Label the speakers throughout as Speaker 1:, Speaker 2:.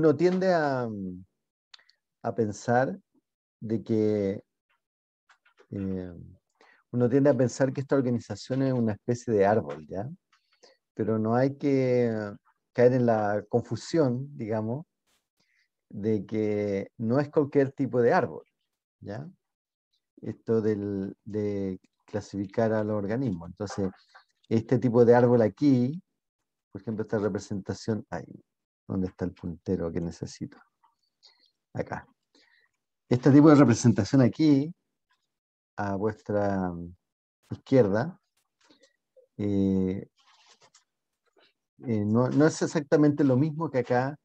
Speaker 1: uno tiende mm, a, pensar de que eh, uno tiende a pensar que esta organización es una especie de árbol, ¿ya? Pero no hay que caer en la confusión, digamos, de que no es cualquier tipo de árbol, ¿ya? Esto del, de clasificar al organismo. Entonces, este tipo de árbol aquí, por ejemplo, esta representación ahí, ¿Dónde está el puntero que necesito? Acá. Este tipo de representación aquí, a vuestra mm, izquierda, eh, eh, no, es exactamente lo mismo que acá,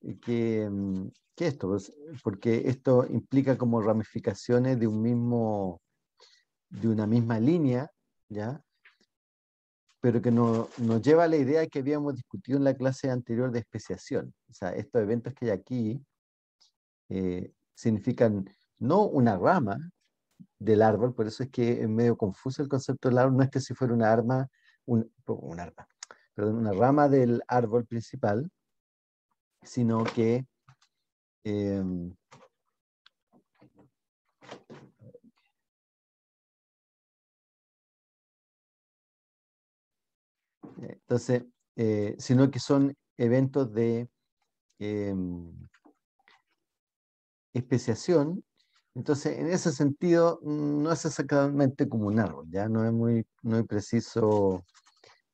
Speaker 1: eh, mm, que, esto, pues, porque esto implica como ramificaciones de un mismo, de una misma línea, ¿ya? pero que nos lleva a la idea que habíamos discutido en la clase anterior de especiación. O sea, estos eventos que hay aquí eh, significan no una rama del árbol, por eso es que es medio confuso el concepto del árbol, no es que si fuera una arma, un, oh, un una rama del árbol principal, sino que em, Entonces, eh, sino que son eventos de em, especiación. Entonces, en ese sentido, no es exactamente como un árbol, ya no es muy, preciso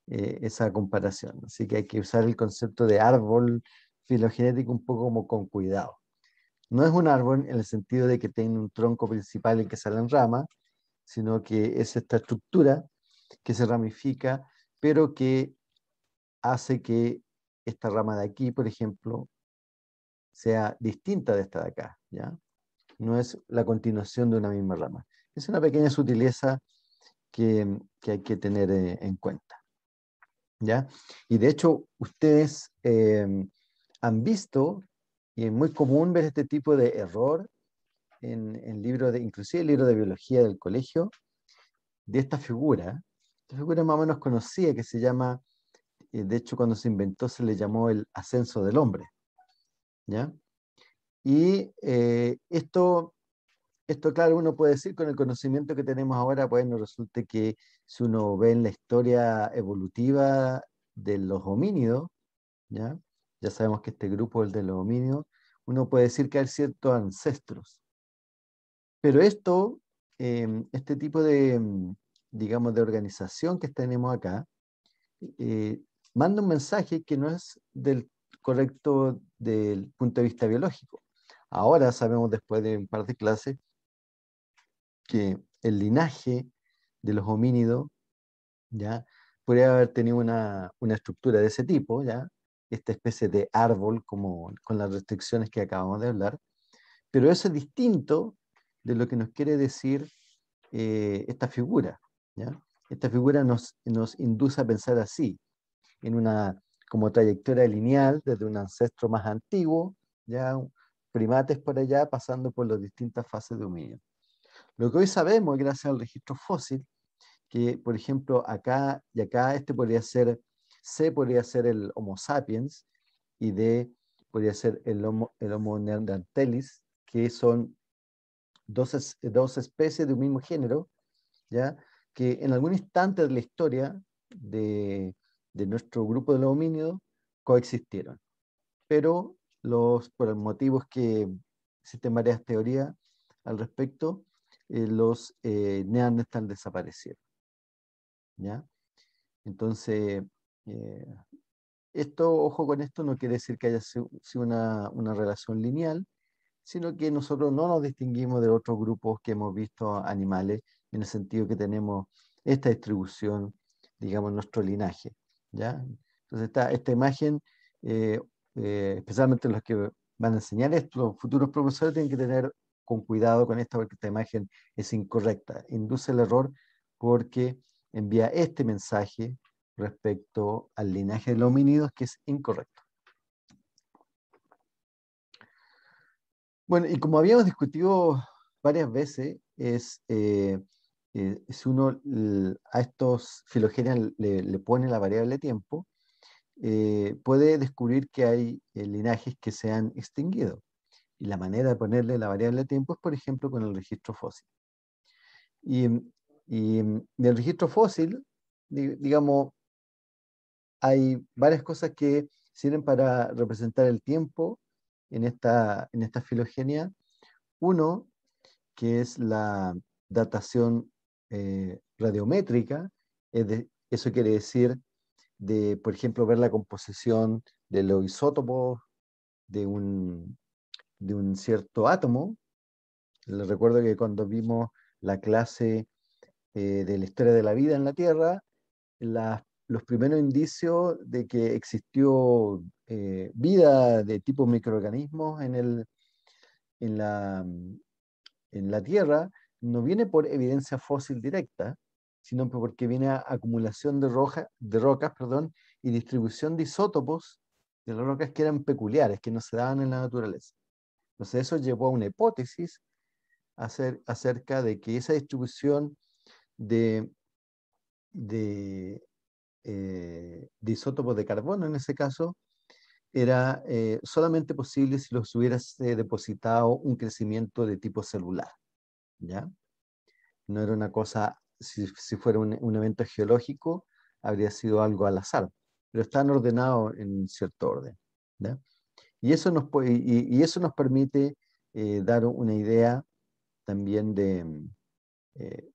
Speaker 1: eh, esa comparación. Así que hay que usar el concepto de árbol filogenético un poco como con cuidado. No es un árbol en el sentido de que tiene un tronco principal en que salen ramas, sino que es esta estructura que se ramifica pero que hace que esta rama de aquí, por ejemplo, sea distinta de esta de acá, ¿ya? No es la continuación de una misma rama. Es una pequeña sutileza que, hay que tener eh, en cuenta, ¿ya? Y de hecho, ustedes eh, han visto, y es muy común ver este tipo de error en, en libro de, inclusive el libro de biología del colegio, de esta figura, esta figura más o menos conocida que se llama, eh, de hecho cuando se inventó se le llamó el ascenso del hombre. Y eh, esto, esto, claro, uno puede decir con el conocimiento que tenemos ahora, pues nos resulta que si uno ve en la historia evolutiva de los homínidos, ¿ya? ya sabemos que este grupo, el de los homínidos, uno puede decir que hay ciertos ancestros. Pero esto, em, este tipo de, digamos, de organización que tenemos acá, eh, manda un mensaje que no es del correcto del punto de vista biológico. Ahora sabemos después de un par de clases que el linaje de los homínidos ya podría haber tenido una, estructura de ese tipo, ya esta especie de árbol como con las restricciones que acabamos de hablar, pero eso es distinto de lo que nos quiere decir eh, esta figura. Esta figura nos, nos induce a pensar así, en una como trayectoria lineal desde un ancestro más antiguo, ya primates por allá, pasando por las distintas fases de dominio. Lo que hoy sabemos, gracias al registro fósil, que por ejemplo acá y acá este podría ser, C podría ser el Homo sapiens y D podría ser el Homo, el homo neanderthalis, que son dos, dos especies de un mismo género, ¿ya? que en algún instante de la historia de, nuestro grupo de los homínidos coexistieron. Pero los, por motivos que existen varias teorías al respecto, eh, los eh, neandertal desaparecieron. ¿Ya? Entonces, eh, esto, ojo con esto, no quiere decir que haya sido una, una, relación lineal, sino que nosotros no nos distinguimos de otros grupos que hemos visto animales en el sentido que tenemos esta distribución, digamos, nuestro linaje. ¿ya? Entonces, esta, esta imagen, eh, eh, especialmente los que van a enseñar esto, los futuros profesores tienen que tener con cuidado con esta, porque esta imagen es incorrecta, induce el error porque envía este mensaje respecto al linaje de los homínidos que es incorrecto. Bueno, y como habíamos discutido varias veces, es eh, eh, si uno a estos filogenias le, pone la variable tiempo, eh, puede descubrir que hay eh, linajes que se han extinguido. Y la manera de ponerle la variable tiempo es, por ejemplo, con el registro fósil. Y, en el registro fósil, digamos, hay varias cosas que sirven para representar el tiempo en esta, en esta filogenia. Uno, que es la datación eh, radiométrica, eso quiere decir de, por ejemplo, ver la composición de los isótopos de un, cierto átomo. Les recuerdo que cuando vimos la clase eh, de la historia de la vida en la Tierra, los primeros indicios de que existió eh, vida de tipo microorganismos en, en, la, en la Tierra no viene por evidencia fósil directa, sino porque viene a acumulación de, de rocas perdón, y distribución de isótopos de las rocas que eran peculiares, que no se daban en la naturaleza. Entonces eso llevó a una hipótesis acerca de que esa distribución de, eh, de, isótopos de carbono, en ese caso, era eh, solamente posible si los hubiera eh, depositado un crecimiento de tipo celular. ¿ya? No era una cosa, si, fuera un, evento geológico, habría sido algo al azar, pero están ordenados en cierto orden. Y, eso nos permite eh, dar una idea también de, mm, eh,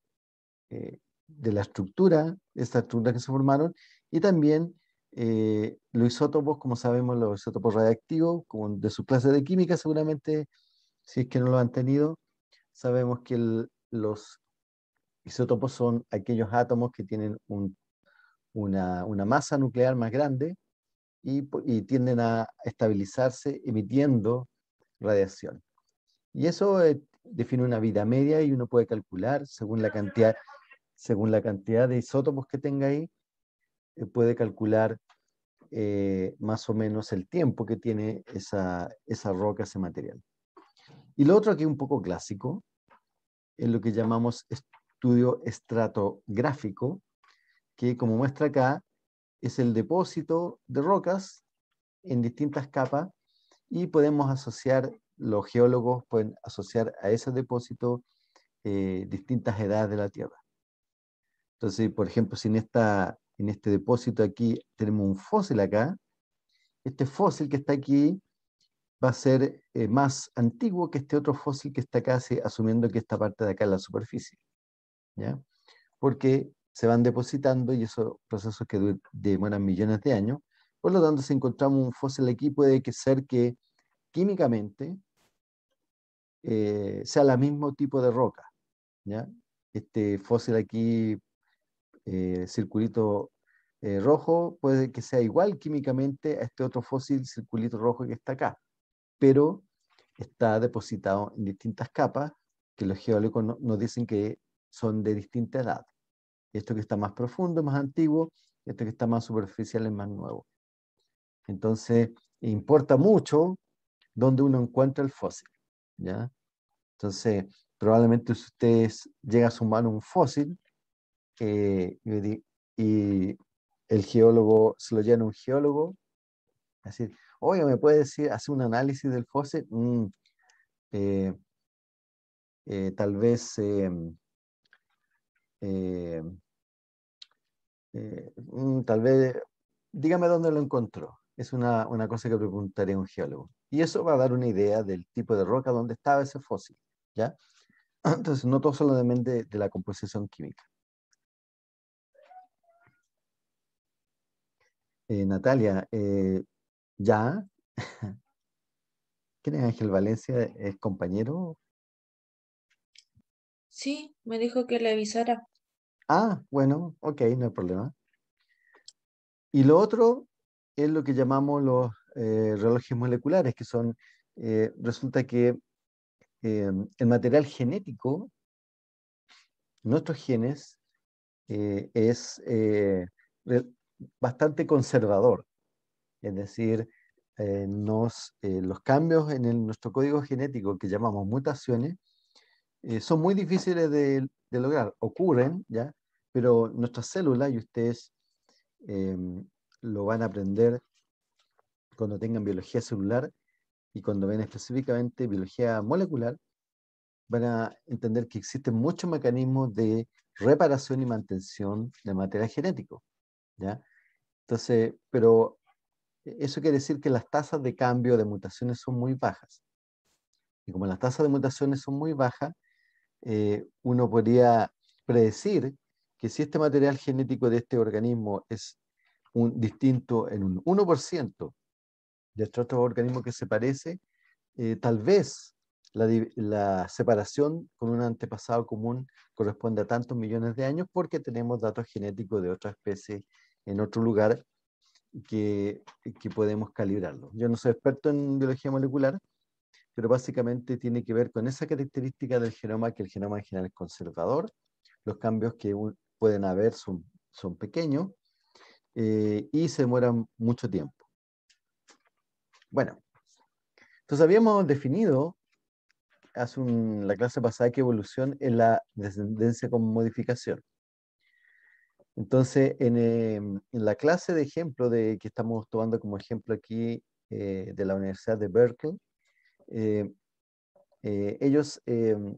Speaker 1: eh, de la estructura, estas estructuras que se formaron, y también eh, los isótopos, como sabemos, los isótopos radiactivos, como de su clase de química seguramente, si es que no lo han tenido, sabemos que los isótopos son aquellos átomos que tienen una, masa nuclear más grande y, tienden a estabilizarse emitiendo radiación. Y eso eh, define una vida media y uno puede calcular según la cantidad, según la cantidad de isótopos que tenga ahí, eh, puede calcular eh, más o menos el tiempo que tiene esa roca, ese material. Y lo otro que es un poco clásico, es lo que llamamos estudio estratográfico, que como muestra acá, es el depósito de rocas en distintas capas y podemos asociar, los geólogos pueden asociar a ese depósito eh, distintas edades de la Tierra. Entonces, por ejemplo, si en, esta, en este depósito aquí tenemos un fósil acá, este fósil que está aquí va a ser eh, más antiguo que este otro fósil que está acá, asumiendo que esta parte de acá es la superficie. Porque se van depositando y esos procesos que demoran millones de años. Por lo tanto, si encontramos un fósil aquí, puede que ser que químicamente eh, sea el mismo tipo de roca. ¿ya? Este fósil aquí, eh, circulito rojo, puede que sea igual químicamente a este otro fósil circulito rojo que está acá pero está depositado en distintas capas que los geólogos nos dicen que son de distinta edad. Esto que está más profundo, es más antiguo, esto que está más superficial es más nuevo. Entonces, importa mucho dónde uno encuentra el fósil. ¿ya? Entonces, probablemente si ustedes llega a su mano un fósil eh, y el geólogo se lo llena un geólogo, es decir, oye, ¿me puede decir, hace un análisis del fósil? Mm, eh, eh, tal vez eh, mm, tal vez, dígame dónde lo encontró. Es una, cosa que preguntaría un geólogo. Y eso va a dar una idea del tipo de roca donde estaba ese fósil, ¿ya? Entonces, no todo solamente de, la composición química. Natalia, ya. ¿Quién es Ángel Valencia? ¿Es compañero? Sí, me dijo que le avisara. Ah, bueno, ok, no hay problema. Y lo otro es lo que llamamos los eh, relojes moleculares, que son, eh, resulta que em, el material genético, nuestros genes, eh, es bastante conservador es decir, eh, nos, eh, los cambios en nuestro código genético que llamamos mutaciones eh, son muy difíciles de, lograr, ocurren, ¿ya? pero nuestras células, y ustedes em, lo van a aprender cuando tengan biología celular y cuando ven específicamente biología molecular, van a entender que existen muchos mecanismos de reparación y mantención de material genético. ¿ya? Entonces, pero e-, eso quiere decir que las tasas de cambio de mutaciones son muy bajas. Y como las tasas de mutaciones son muy bajas, eh, uno podría predecir que si este material genético de este organismo es un, distinto en un 1% de otro organismo que se parece, eh, tal vez la, la, separación con un antepasado común corresponde a tantos millones de años porque tenemos datos genéticos de otra especie en otro lugar que, podemos calibrarlo. Yo no soy experto en biología molecular, pero básicamente tiene que ver con esa característica del genoma, que el genoma en general es conservador, los cambios que pueden haber son, pequeños eh, y se demoran mucho tiempo. Bueno, entonces habíamos definido hace la clase pasada que evolución es la descendencia con modificación. Entonces, em, en, la clase de ejemplo de, que estamos tomando como ejemplo aquí eh, de la Universidad de Berkeley, eh, eh, ellos em,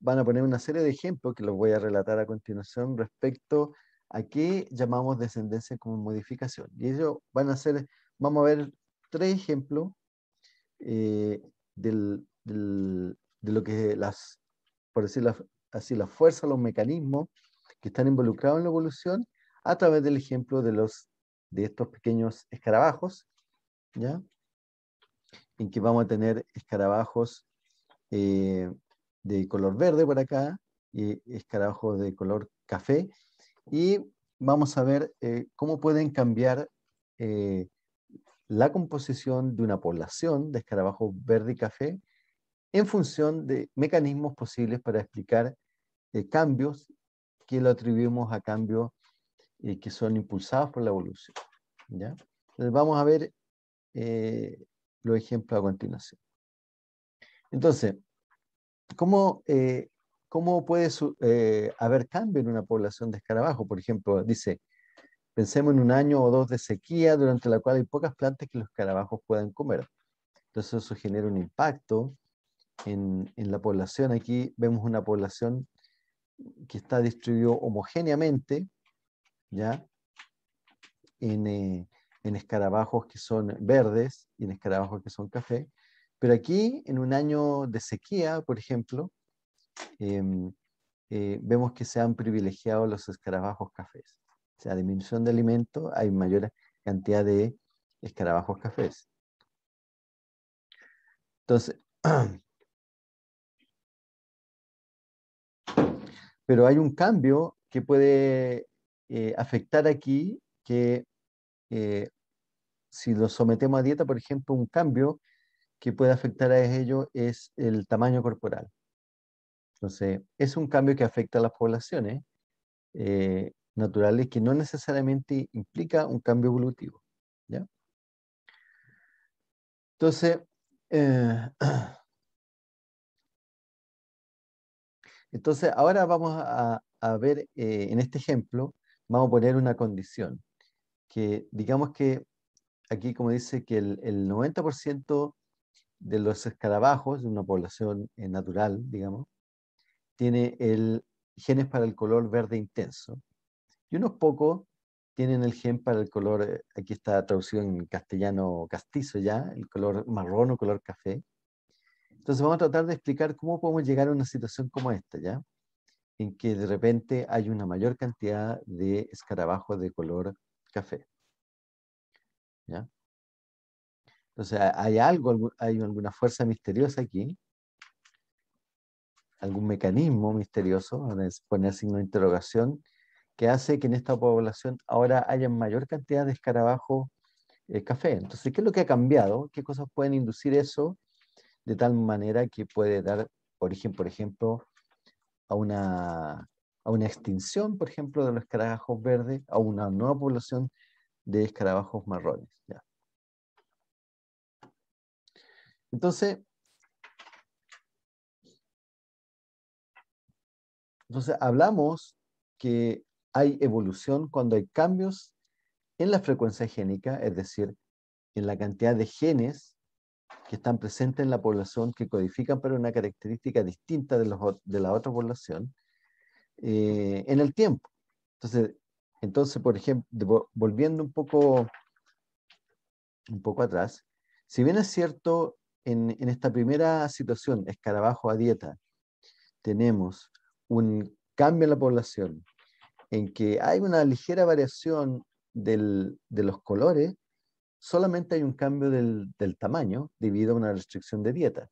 Speaker 1: van a poner una serie de ejemplos que los voy a relatar a continuación respecto a qué llamamos descendencia como modificación. Y ellos van a hacer, vamos a ver tres ejemplos de lo que las, por decirlo así, las fuerza, los mecanismos que están involucrados en la evolución a través del ejemplo de, los, de estos pequeños escarabajos, ¿ya? En que vamos a tener escarabajos eh, de color verde por acá, y escarabajos de color café, y vamos a ver eh, cómo pueden cambiar eh, la composición de una población de escarabajos verde y café en función de mecanismos posibles para explicar cambios que lo atribuimos a cambios y eh, que son impulsados por la evolución. ¿ya? vamos a ver eh, los ejemplos a continuación. Entonces, ¿cómo, eh, cómo puede haber cambio en una población de escarabajos? Por ejemplo, dice, pensemos en un año o dos de sequía durante la cual hay pocas plantas que los escarabajos puedan comer. Entonces eso genera un impacto en, en la población. Aquí vemos una población que está distribuido homogéneamente, ¿ya? Eh, en, escarabajos que son verdes y en escarabajos que son café. Pero aquí, en un año de sequía, por ejemplo, em, eh, vemos que se han privilegiado los escarabajos cafés. O sea, disminución de alimento, hay mayor cantidad de escarabajos cafés. Entonces, Pero hay un cambio que puede eh, afectar aquí que eh, si lo sometemos a dieta, por ejemplo, un cambio que puede afectar a ello es el tamaño corporal. Entonces, es un cambio que afecta a las poblaciones eh, naturales que no necesariamente implica un cambio evolutivo. ¿ya? Entonces, Entonces, ahora vamos a, ver eh, en este ejemplo, vamos a poner una condición, que digamos que aquí como dice que el, 90% de los escarabajos de una población eh, natural, digamos, tiene el genes para el color verde intenso y unos pocos tienen el gen para el color, eh, aquí está traducido en castellano castizo ya, el color marrón o color café, entonces vamos a tratar de explicar cómo podemos llegar a una situación como esta, ¿ya? En que de repente hay una mayor cantidad de escarabajos de color café. ¿Ya? Entonces hay algo, hay alguna fuerza misteriosa aquí, algún mecanismo misterioso, poner signo de interrogación, que hace que en esta población ahora haya mayor cantidad de escarabajos eh, café. Entonces, ¿qué es lo que ha cambiado? ¿Qué cosas pueden inducir eso? de tal manera que puede dar origen, por ejemplo, a una, extinción, por ejemplo, de los escarabajos verdes, a una nueva población de escarabajos marrones. Entonces, entonces, hablamos que hay evolución cuando hay cambios en la frecuencia génica, es decir, en la cantidad de genes que están presentes en la población, que codifican para una característica distinta de, de la otra población eh, en el tiempo. Entonces, entonces, por ejemplo, volviendo un poco, un poco atrás, si bien es cierto, en, en esta primera situación, escarabajo a dieta, tenemos un cambio en la población, en que hay una ligera variación de los colores, solamente hay un cambio del, tamaño debido a una restricción de dieta.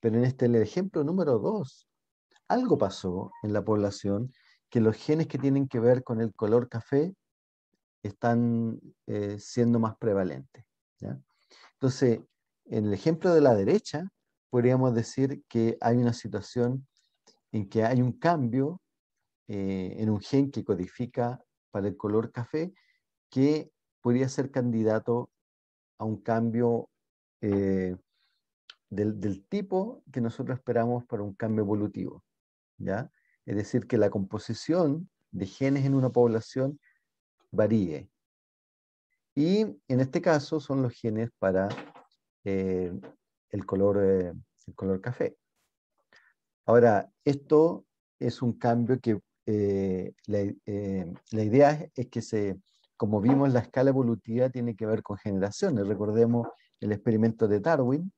Speaker 1: Pero en este el ejemplo número dos, algo pasó en la población que los genes que tienen que ver con el color café están eh, siendo más prevalentes. Entonces, en el ejemplo de la derecha, podríamos decir que hay una situación en que hay un cambio eh, en un gen que codifica para el color café que podría ser candidato a un cambio eh, del, tipo que nosotros esperamos para un cambio evolutivo. ¿ya? Es decir, que la composición de genes en una población varíe. Y en este caso son los genes para eh, eh, el, color, café. Ahora, esto es un cambio que la, idea es que se como vimos, la escala evolutiva tiene que ver con generaciones. Recordemos el experimento de Darwin,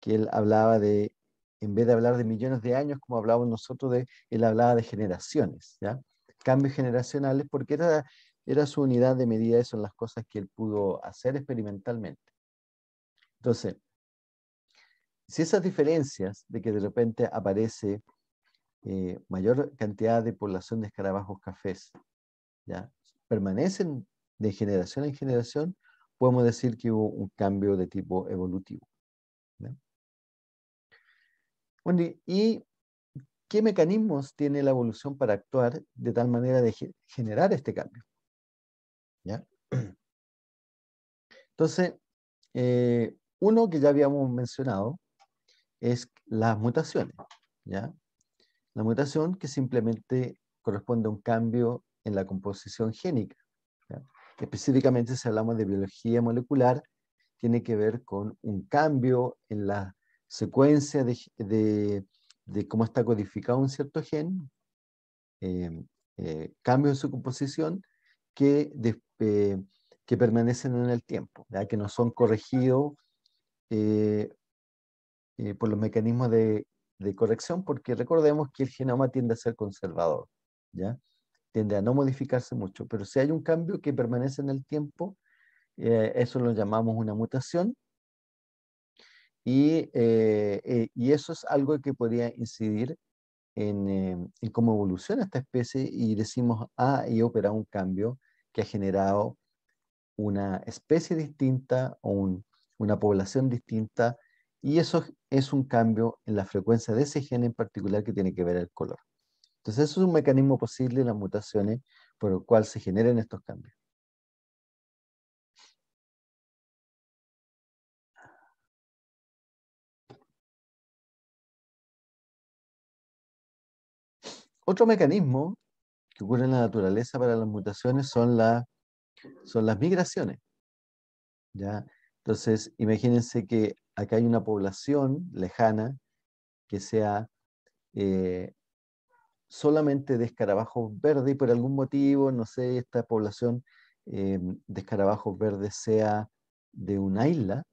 Speaker 1: que él hablaba de, en vez de hablar de millones de años, como hablábamos nosotros, él hablaba de generaciones, ¿ya? Cambios generacionales, porque era, era su unidad de medida, eso son las cosas que él pudo hacer experimentalmente. Entonces, si esas diferencias de que de repente aparece eh, mayor cantidad de población de escarabajos cafés, ¿ya? permanecen de generación en generación, podemos decir que hubo un cambio de tipo evolutivo. Bueno, ¿y qué mecanismos tiene la evolución para actuar de tal manera de generar este cambio? ¿Ya? Entonces, eh, uno que ya habíamos mencionado es las mutaciones. ¿ya? La mutación que simplemente corresponde a un cambio en la composición génica. Específicamente, si hablamos de biología molecular, tiene que ver con un cambio en la secuencia de, cómo está codificado un cierto gen, em, eh, cambio en su composición que, eh, que permanecen en el tiempo, ¿ya? que no son corregidos eh, por los mecanismos de, corrección, porque recordemos que el genoma tiende a ser conservador. ¿ya? tiende a no modificarse mucho, pero si hay un cambio que permanece en el tiempo, eh, eso lo llamamos una mutación, eh, eh, y, eso es algo que podría incidir en, en, cómo evoluciona esta especie y decimos, ah, y opera un cambio que ha generado una especie distinta o una población distinta, y eso es un cambio en la frecuencia de ese gen en particular que tiene que ver el color. Entonces, eso es un mecanismo posible, las mutaciones, por el cual se generan estos cambios. Otro mecanismo que ocurre en la naturaleza para las mutaciones son, son las migraciones. ¿ya? Entonces, imagínense que acá hay una población lejana que sea eh, solamente de escarabajos verdes y por algún motivo, no sé, esta población eh, de escarabajos verdes sea de una isla,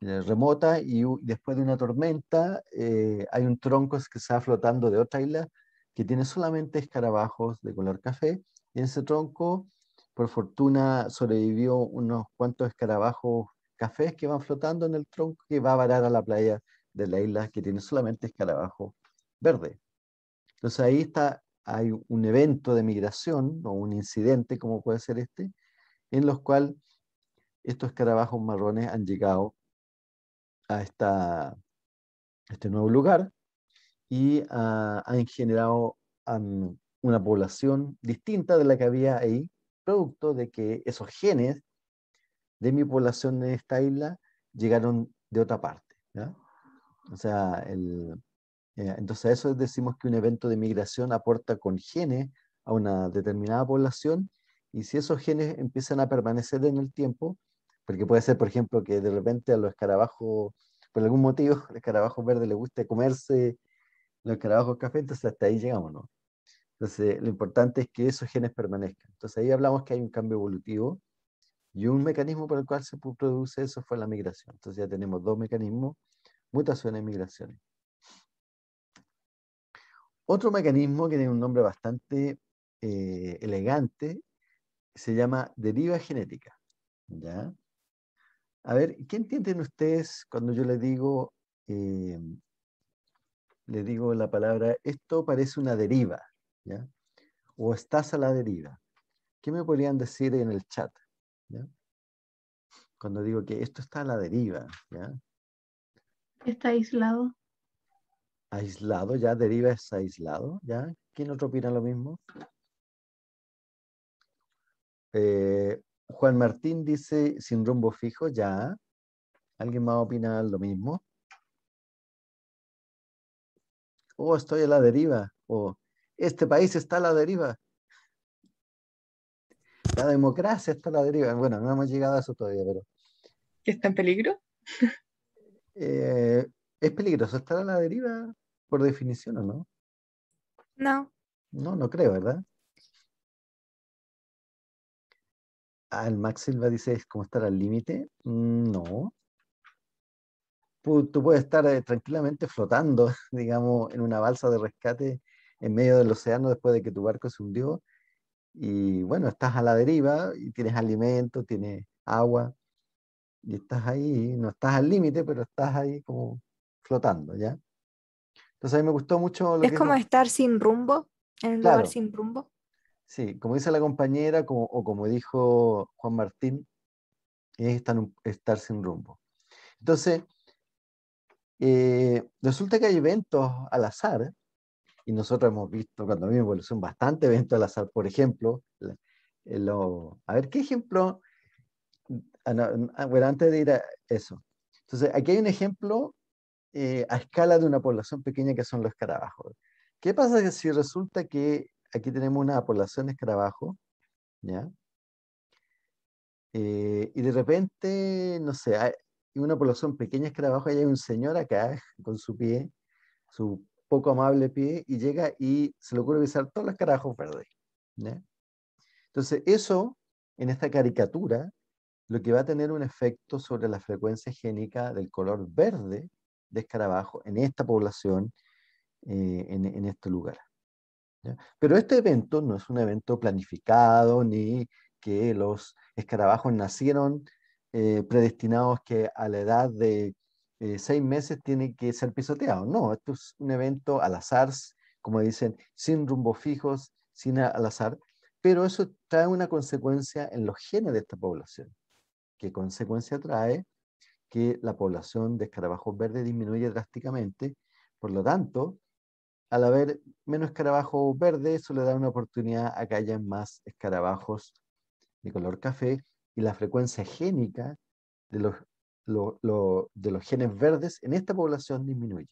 Speaker 1: eh, remota y después de una tormenta eh, hay un tronco que está flotando de otra isla que tiene solamente escarabajos de color café y en ese tronco por fortuna sobrevivió unos cuantos escarabajos cafés que van flotando en el tronco que va a varar a la playa de la isla que tiene solamente escarabajos verdes entonces ahí está, hay un evento de migración o un incidente como puede ser este, en los cuales estos escarabajos marrones han llegado a, esta, este nuevo lugar y ah, han generado una población distinta de la que había ahí, producto de que esos genes de mi población en esta isla llegaron de otra parte. O sea, el, eh, entonces, a eso decimos que un evento de migración aporta con genes a una determinada población y si esos genes empiezan a permanecer en el tiempo, porque puede ser, por ejemplo, que de repente a los escarabajos, por algún motivo, el escarabajo verde le guste comerse los escarabajos café, entonces hasta ahí llegamos, ¿no? Entonces, lo importante es que esos genes permanezcan. Entonces, ahí hablamos que hay un cambio evolutivo y un mecanismo por el cual se produce eso fue la migración. Entonces, ya tenemos dos mecanismos, mutaciones y migraciones. Otro mecanismo que tiene un nombre bastante eh, elegante se llama deriva genética. ¿ya? A ver, ¿qué entienden ustedes cuando yo le digo, eh, digo la palabra, esto parece una deriva? O estás a la deriva. ¿Qué me podrían decir en el chat? Cuando digo que esto está a la deriva. Está aislado aislado, ya deriva es aislado, ¿ya? ¿Quién otro opina lo mismo? Eh, Juan Martín dice sin rumbo fijo, ya. ¿Alguien más opina lo mismo? Oh, estoy a la deriva. O oh, este país está a la deriva. La democracia está a la deriva. Bueno, no hemos llegado a eso todavía, pero. ¿Está en peligro? Eh, ¿Es peligroso estar a la deriva por definición o no? No. No, no creo, ¿verdad? Ah, el Max Silva dice, ¿es como estar al límite? Mm, no. Tú puedes estar eh, tranquilamente flotando, digamos, en una balsa de rescate en medio del océano después de que tu barco se hundió. Y bueno, estás a la deriva y tienes alimento, tienes agua. Y estás ahí, no estás al límite, pero estás ahí como flotando, ¿ya? Entonces a mí me gustó mucho... es como estar sin rumbo, en un lugar sin rumbo. Sí, como dice la compañera, o como dijo Juan Martín, es estar, sin rumbo. Entonces, eh, resulta que hay eventos al azar, y nosotros hemos visto cuando a mí evolución bastante eventos al azar, por ejemplo, eh, lo, a ver, ¿qué ejemplo? Ah, ah, bueno, antes de ir a eso. Entonces, aquí hay un ejemplo eh, a escala de una población pequeña que son los escarabajos. ¿Qué pasa si resulta que aquí tenemos una población de escarabajos, eh, y de repente, no sé, hay una población pequeña de escarabajos y hay un señor acá con su pie, su poco amable pie, y llega y se le ocurre pisar todos los escarabajos verdes. Entonces, eso, en esta caricatura, lo que va a tener un efecto sobre la frecuencia génica del color verde de escarabajos en esta población, eh, en, este lugar. Pero este evento no es un evento planificado ni que los escarabajos nacieron eh, predestinados que a la edad de eh, seis meses tienen que ser pisoteados. No, esto es un evento al azar, como dicen, sin rumbo fijos, sin al azar, pero eso trae una consecuencia en los genes de esta población. ¿Qué consecuencia trae? que la población de escarabajos verdes disminuye drásticamente. Por lo tanto, al haber menos escarabajos verdes, eso le da una oportunidad a que haya más escarabajos de color café y la frecuencia génica de los, genes verdes en esta población disminuye.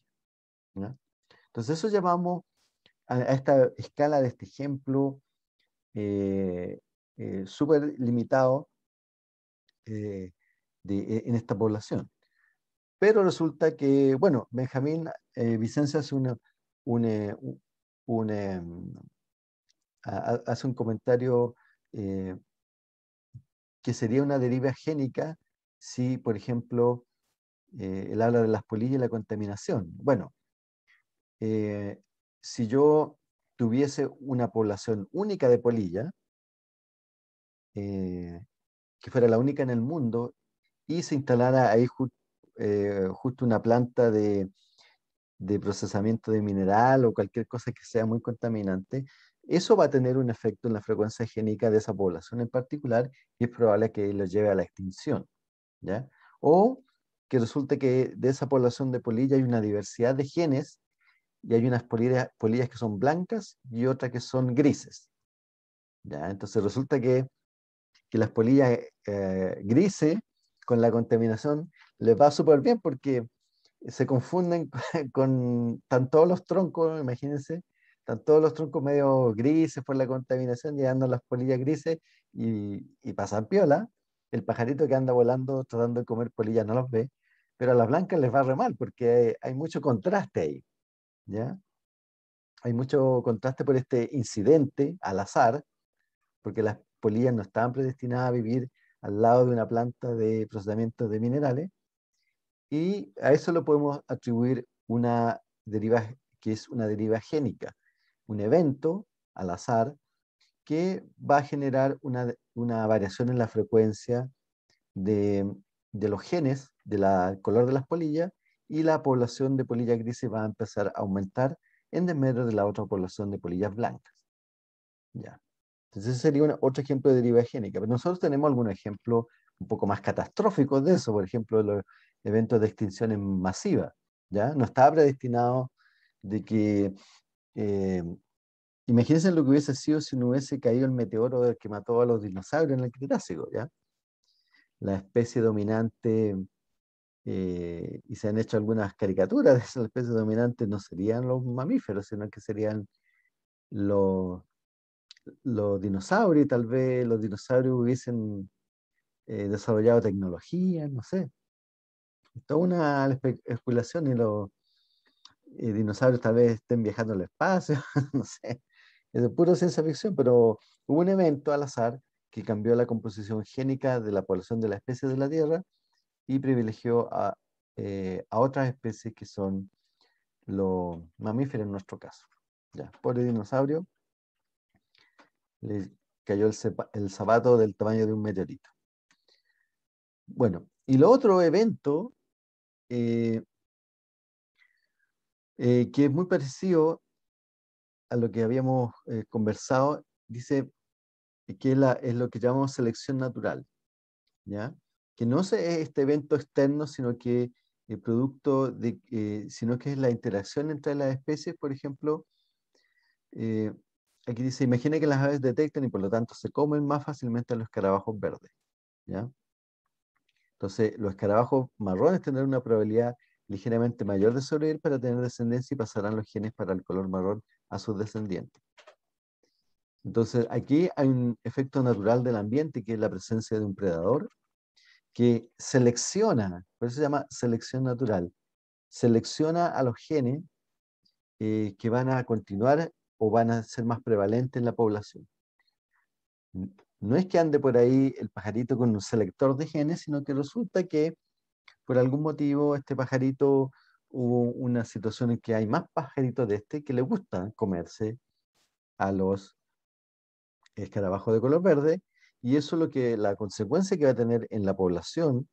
Speaker 1: Entonces eso llamamos a esta escala de este ejemplo eh, eh, súper limitado, eh, e, en esta población. Pero resulta que, bueno, Benjamín eh, eh em, hace, un comentario eh, que sería una deriva génica si, por ejemplo, eh, él habla de las polillas y la contaminación. Bueno, si yo tuviese una población única de polilla, que fuera la única en el mundo y se instalara ahí eh, justo una planta de, de procesamiento de mineral o cualquier cosa que sea muy contaminante, eso va a tener un efecto en la frecuencia génica de esa población en particular y es probable que lo lleve a la extinción. ¿ya? O que resulte que de esa población de polilla hay una diversidad de genes y hay unas polillas, polillas que son blancas y otras que son grises. ¿ya? Entonces resulta que, que las polillas eh, grises con la contaminación les va súper bien porque se confunden con, están todos los troncos, imagínense, están todos los troncos medio grises por la contaminación, llegando las polillas grises y, pasan piola. El pajarito que anda volando tratando de comer polilla no los ve, pero a las blancas les va re mal porque hay, mucho contraste ahí, ¿ya? Hay mucho contraste por este incidente al azar, porque las polillas no estaban predestinadas a vivir al lado de una planta de procesamiento de minerales. Y a eso lo podemos atribuir una deriva que es una deriva génica, un evento al azar que va a generar una, variación en la frecuencia de, de los genes, del color de las polillas, y la población de polillas grises va a empezar a aumentar en desmedro de la otra población de polillas blancas. Ya ese sería otro ejemplo de deriva génica. Pero nosotros tenemos algún ejemplo un poco más catastrófico de eso, por ejemplo, los eventos de extinción masiva, ¿ya? No estaba predestinado de que... Eh, imagínense lo que hubiese sido si no hubiese caído el meteoro del que mató a los dinosaurios en el Cretácico. ¿ya? La especie dominante... Eh, y se han hecho algunas caricaturas de esa especie dominante, no serían los mamíferos, sino que serían los, los dinosaurios, tal vez los dinosaurios hubiesen eh, desarrollado tecnología, no sé. Toda una especulación y los eh, dinosaurios tal vez estén viajando al espacio, no sé. Es de puro ciencia ficción, pero hubo un evento al azar que cambió la composición génica de la población de la especie de la Tierra y privilegió a, eh, a otras especies que son los mamíferos en nuestro caso. Ya, pobre dinosaurio, le cayó el, el zapato del tamaño de un meteorito. Bueno, y lo otro evento eh, eh, que es muy parecido a lo que habíamos eh, conversado, dice que es lo que llamamos selección natural, ¿ya? que no es este evento externo, sino que el producto de, sino que es la interacción entre las especies, por ejemplo, aquí dice, imagina que las aves detectan y por lo tanto se comen más fácilmente a los escarabajos verdes. ¿ya? Entonces, los escarabajos marrones tendrán una probabilidad ligeramente mayor de sobrevivir para tener descendencia y pasarán los genes para el color marrón a sus descendientes. Entonces, aquí hay un efecto natural del ambiente, que es la presencia de un predador, que selecciona, por eso se llama selección natural, selecciona a los genes eh, que van a continuar o van a ser más prevalentes en la población. No es que ande por ahí el pajarito con un selector de genes, sino que resulta que por algún motivo este pajarito hubo una situación en que hay más pajaritos de este que le gustan comerse a los escarabajos de color verde y eso es lo que la consecuencia que va a tener en la población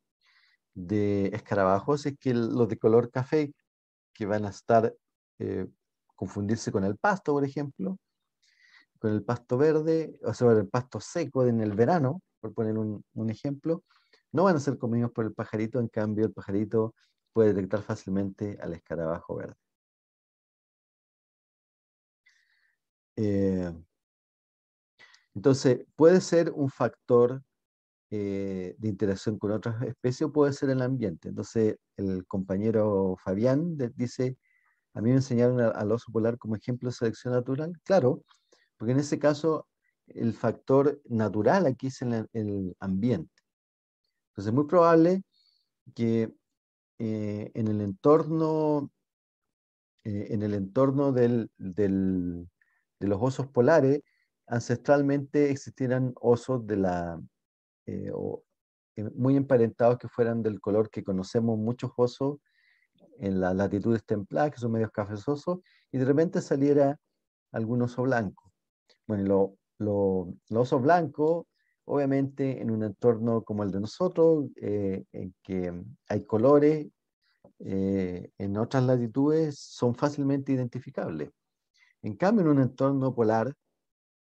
Speaker 1: de escarabajos es que los de color café que van a estar eh, confundirse con el pasto, por ejemplo, con el pasto verde, o sea, el pasto seco en el verano, por poner un, ejemplo, no van a ser comidos por el pajarito, en cambio el pajarito puede detectar fácilmente al escarabajo verde. Eh, entonces, puede ser un factor eh, de interacción con otras especies o puede ser el ambiente. Entonces, el compañero Fabián dice, a mí me enseñaron al oso polar como ejemplo de selección natural, claro, porque en ese caso el factor natural aquí es el, ambiente. Entonces es muy probable que eh, en el entorno, eh, en el entorno de los osos polares, ancestralmente existieran osos de la, eh, muy emparentados que fueran del color que conocemos muchos osos en las latitudes templadas, que son medios cafezosos, y de repente saliera algún oso blanco. Bueno, lo, lo, los osos blancos, obviamente en un entorno como el de nosotros, eh, en que hay colores, eh, en otras latitudes son fácilmente identificables. En cambio, en un entorno polar,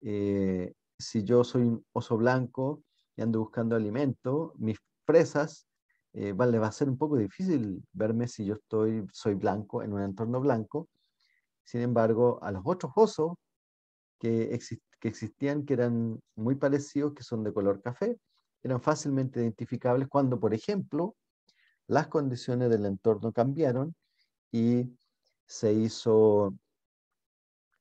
Speaker 1: eh, si yo soy un oso blanco y ando buscando alimento, mis presas eh, vale, va a ser un poco difícil verme si yo estoy, soy blanco en un entorno blanco. Sin embargo, a los otros osos que, existían, que eran muy parecidos, que son de color café, eran fácilmente identificables cuando, por ejemplo, las condiciones del entorno cambiaron y se hizo,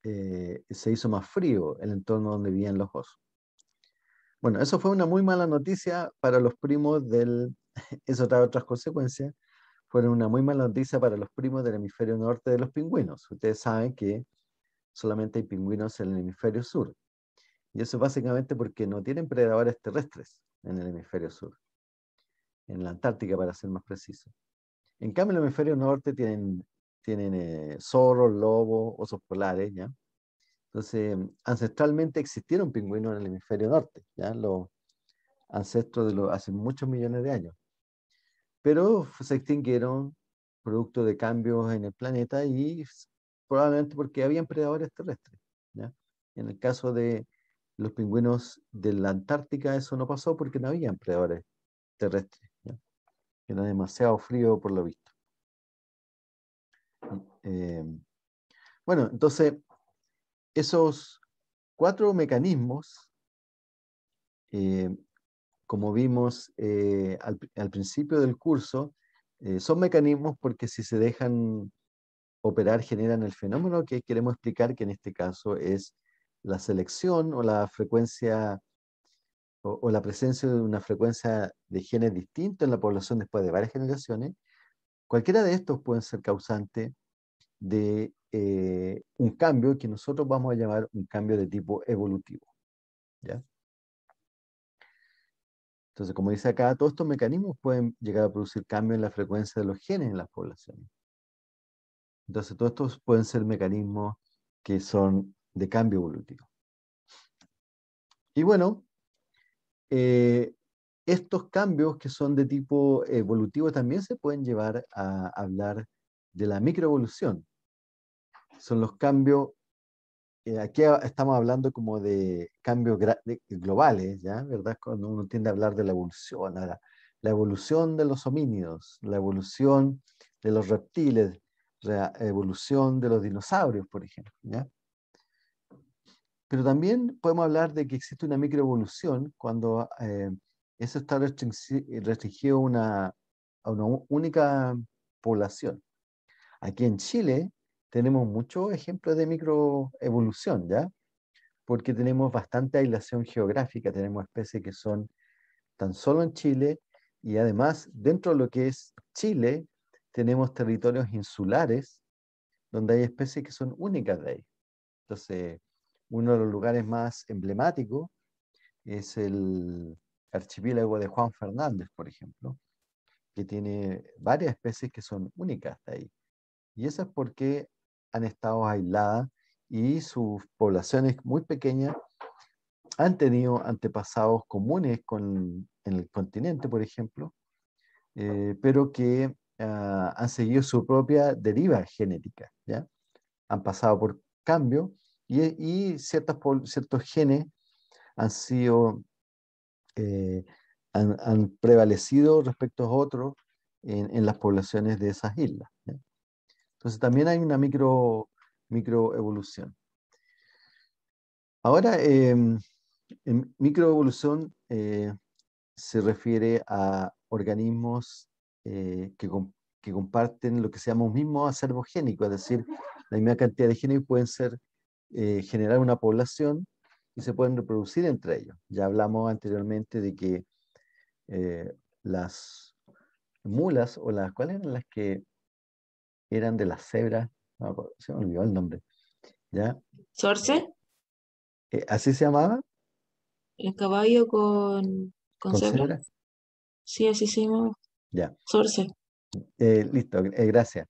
Speaker 1: eh, se hizo más frío el entorno donde vivían los osos. Bueno, eso fue una muy mala noticia para los primos del eso trae otras consecuencias, fueron una muy mala noticia para los primos del hemisferio norte de los pingüinos. Ustedes saben que solamente hay pingüinos en el hemisferio sur. Y eso básicamente porque no tienen predadores terrestres en el hemisferio sur, en la Antártica para ser más preciso. En cambio, en el hemisferio norte tienen, tienen eh, zorros, lobos, osos polares, ¿ya? Entonces, ancestralmente existieron pingüinos en el hemisferio norte, ¿ya? Los ancestros de los hace muchos millones de años pero se extinguieron producto de cambios en el planeta y probablemente porque había predadores terrestres. En el caso de los pingüinos de la Antártica eso no pasó porque no había predadores terrestres. Era demasiado frío por lo visto. Eh, bueno, entonces, esos cuatro mecanismos eh, como vimos eh, al, principio del curso, eh, son mecanismos porque si se dejan operar generan el fenómeno que queremos explicar, que en este caso es la selección o la frecuencia o, la presencia de una frecuencia de genes distinto en la población después de varias generaciones. Cualquiera de estos pueden ser causante de eh, un cambio que nosotros vamos a llamar un cambio de tipo evolutivo. ¿ya? Entonces, como dice acá, todos estos mecanismos pueden llegar a producir cambios en la frecuencia de los genes en las poblaciones. Entonces, todos estos pueden ser mecanismos que son de cambio evolutivo. Y bueno, eh, estos cambios que son de tipo evolutivo también se pueden llevar a hablar de la microevolución. Son los cambios eh, aquí estamos hablando como de cambios globales, ¿ya? ¿Verdad? Cuando uno tiende a hablar de la evolución, la evolución de los homínidos, la evolución de los reptiles, la evolución de los dinosaurios, por ejemplo, ¿ya? Pero también podemos hablar de que existe una microevolución cuando eh, eso está restringido una, a una única población. Aquí en Chile, tenemos muchos ejemplos de microevolución, ¿ya? Porque tenemos bastante aislación geográfica, tenemos especies que son tan solo en Chile y además dentro de lo que es Chile tenemos territorios insulares donde hay especies que son únicas de ahí. Entonces, uno de los lugares más emblemáticos es el archipiélago de Juan Fernández, por ejemplo, que tiene varias especies que son únicas de ahí. Y eso es porque han estado aisladas y sus poblaciones muy pequeñas han tenido antepasados comunes con en el continente, por ejemplo, eh, pero que ah, han seguido su propia deriva genética, ¿ya? Han pasado por cambio y, ciertas, ciertos genes han sido, eh, prevalecido respecto a otros en, las poblaciones de esas islas. Entonces también hay una micro, microevolución. Ahora, em, en microevolución eh, se refiere a organismos eh, que, comparten lo que se llama un mismo acervo génico, es decir, la misma cantidad de genes pueden ser, eh, generar una población y se pueden reproducir entre ellos. Ya hablamos anteriormente de que las mulas o las, ¿cuáles eran las que eran de las cebras, se me olvidó el nombre. ¿Ya? ¿Sorce? Eh, ¿Así se llamaba? El caballo con, con, cebra? Sí, así se llamaba. Ya. Sorce. Eh, listo, eh, gracias.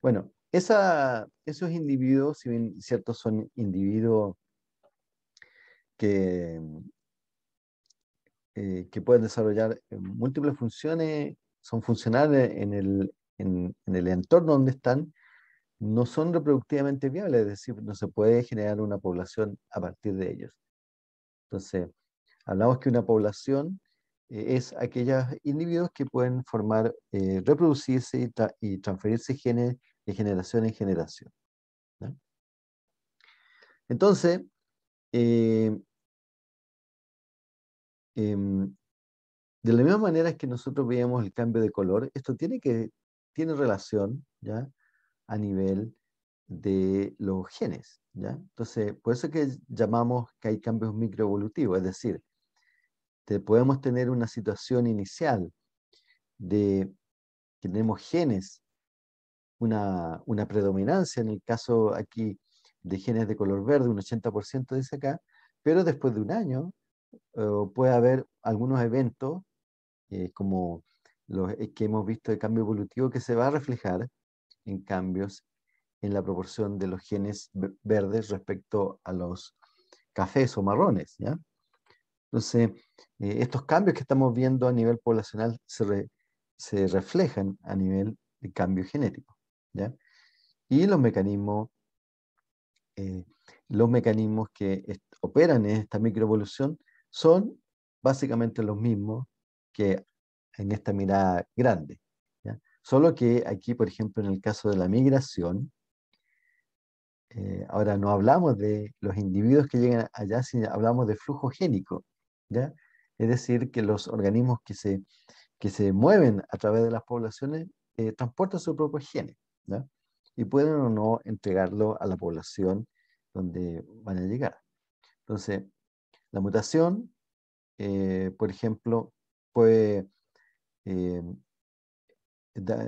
Speaker 1: Bueno, esos individuos, si bien ciertos son individuos que, que pueden desarrollar múltiples funciones, son funcionales en el, en, el entorno donde están, no son reproductivamente viables, es decir, no se puede generar una población a partir de ellos. Entonces, hablamos que una población eh, es aquellos individuos que pueden formar, eh, reproducirse y, transferirse genes de generación en generación. Entonces, eh, em, de la misma manera que nosotros veíamos el cambio de color, esto tiene que tiene relación, ¿ya? A nivel de los genes, ¿ya? Entonces, por eso que llamamos que hay cambios microevolutivos, es decir, te podemos tener una situación inicial de que tenemos genes, una, predominancia, en el caso aquí de genes de color verde, un 80% dice acá, pero después de un año eh, puede haber algunos eventos eh, como los, eh, que hemos visto de cambio evolutivo que se va a reflejar en cambios en la proporción de los genes verdes respecto a los cafés o marrones. ¿ya? Entonces, eh, estos cambios que estamos viendo a nivel poblacional se, reflejan a nivel de cambio genético. ¿ya? Y los mecanismos, eh, los mecanismos que operan en esta microevolución son básicamente los mismos que en esta mirada grande. Solo que aquí, por ejemplo, en el caso de la migración, eh, ahora no hablamos de los individuos que llegan allá, sino hablamos de flujo génico, ¿ya? Es decir, que los organismos que se, que se mueven a través de las poblaciones eh, transportan su propio gene Y pueden o no entregarlo a la población donde van a llegar. Entonces, la mutación, eh, por ejemplo, puede eh,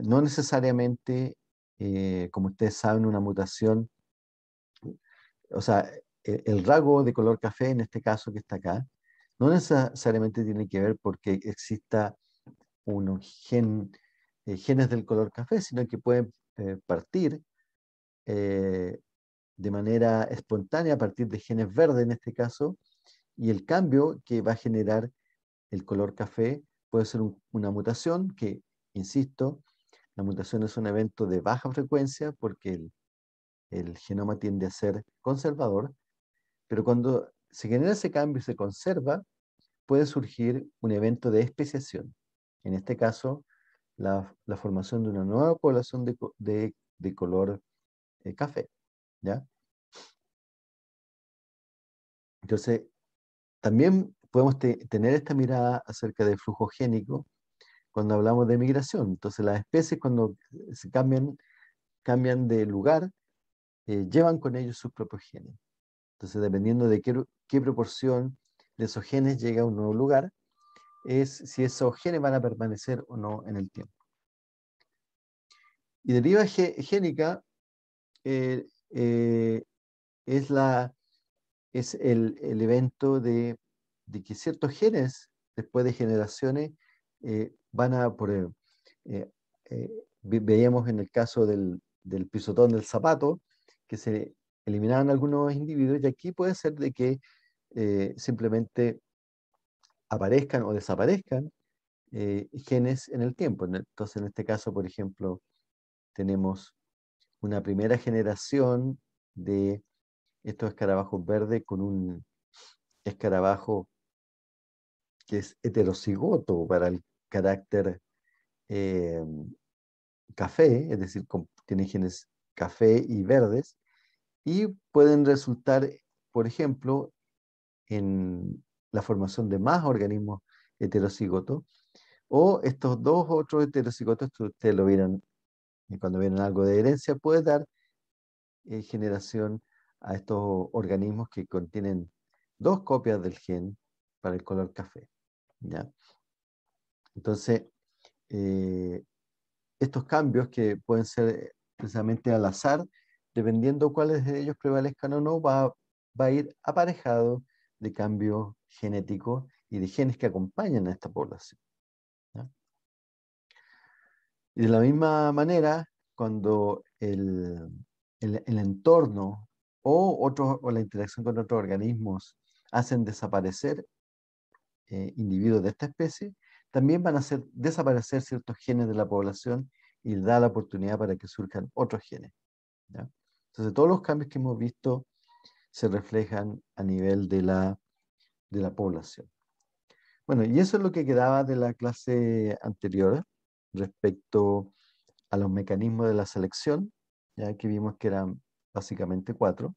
Speaker 1: no necesariamente, eh, como ustedes saben, una mutación, o sea, e, el, rago de color café, en este caso que está acá, no necesariamente tiene que ver porque exista un gen, eh, genes del color café, sino que pueden partir de manera espontánea a partir de genes verdes en este caso, y el cambio que va a generar el color café puede ser una mutación que, insisto, la mutación es un evento de baja frecuencia porque el, genoma tiende a ser conservador, pero cuando se genera ese cambio y se conserva, puede surgir un evento de especiación. En este caso, la, formación de una nueva población de, de, de color eh, café. ¿ya? Entonces, también podemos tener esta mirada acerca del flujo génico cuando hablamos de migración. Entonces las especies cuando se cambian, cambian de lugar, eh, llevan con ellos sus propios genes. Entonces dependiendo de qué, qué proporción de esos genes llega a un nuevo lugar, es si esos genes van a permanecer o no en el tiempo. Y deriva génica eh, eh, es, es el, evento de de que ciertos genes, después de generaciones, eh, van a, por, eh, eh, veíamos en el caso del, pisotón del zapato, que se eliminaban algunos individuos, y aquí puede ser de que simplemente aparezcan o desaparezcan genes en el tiempo. Entonces, en este caso, por ejemplo, tenemos una primera generación de estos escarabajos verdes con un escarabajo que es heterocigoto para el carácter eh, café, es decir, tiene genes café y verdes, y pueden resultar, por ejemplo, en la formación de más organismos heterocigotos, o estos dos otros heterocigotos, ustedes lo vieron cuando vieron algo de herencia, puede dar eh, generación a estos organismos que contienen dos copias del gen para el color café. Entonces, eh, estos cambios que pueden ser precisamente al azar, dependiendo cuáles de ellos prevalezcan o no, va, a ir aparejado de cambios genéticos y de genes que acompañan a esta población. Y de la misma manera, cuando el, entorno o, o la interacción con otros organismos hacen desaparecer eh, individuos de esta especie, también van a hacer desaparecer ciertos genes de la población y da la oportunidad para que surjan otros genes. Entonces, todos los cambios que hemos visto se reflejan a nivel de la, de la población. Bueno, y eso es lo que quedaba de la clase anterior respecto a los mecanismos de la selección, ya que vimos que eran básicamente cuatro.